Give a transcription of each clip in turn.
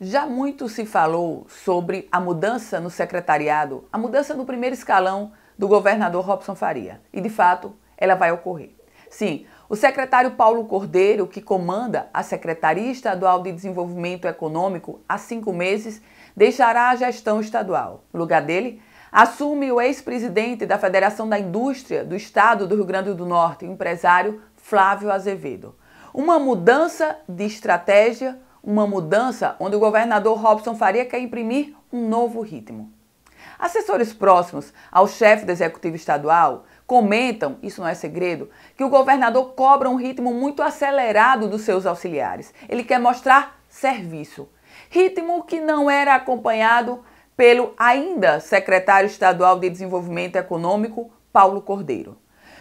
Já muito se falou sobre a mudança no secretariado, a mudança no primeiro escalão do governador Robson Faria. E de fato, ela vai ocorrer. Sim, o secretário Paulo Cordeiro, que comanda a Secretaria Estadual de Desenvolvimento Econômico há cinco meses, deixará a gestão estadual. No lugar dele, assume o ex-presidente da Federação da Indústria do Estado do Rio Grande do Norte, o empresário Flávio Azevedo. Uma mudança de estratégia uma mudança onde o governador Robson Faria quer imprimir um novo ritmo. Assessores próximos ao chefe do executivo estadual comentam, isso não é segredo, que o governador cobra um ritmo muito acelerado dos seus auxiliares. Ele quer mostrar serviço. Ritmo que não era acompanhado pelo ainda secretário estadual de Desenvolvimento Econômico, Paulo Cordeiro.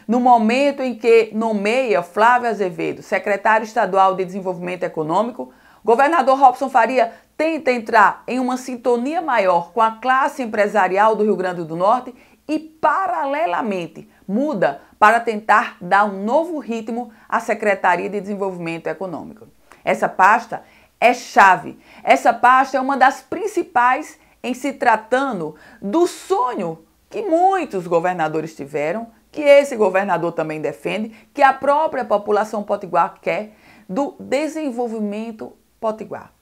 No momento em que nomeia Flávio Azevedo secretário estadual de Desenvolvimento Econômico, Governador Robson Faria tenta entrar em uma sintonia maior com a classe empresarial do Rio Grande do Norte e, paralelamente, muda para tentar dar um novo ritmo à Secretaria de Desenvolvimento Econômico. Essa pasta é chave. Essa pasta é uma das principais em se tratando do sonho que muitos governadores tiveram, que esse governador também defende, que a própria população potiguar quer, do desenvolvimento Potiguar.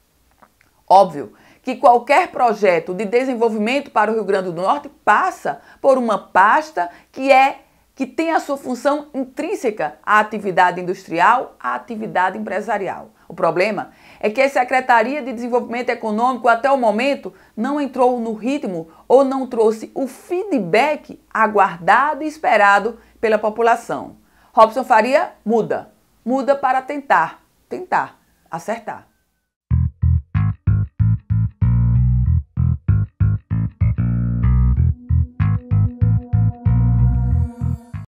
Óbvio que qualquer projeto de desenvolvimento para o Rio Grande do Norte passa por uma pasta que é que tem a sua função intrínseca à atividade industrial, à atividade empresarial. O problema é que a Secretaria de Desenvolvimento Econômico até o momento não entrou no ritmo ou não trouxe o feedback aguardado e esperado pela população. Robson Faria muda, muda para tentar, tentar acertar.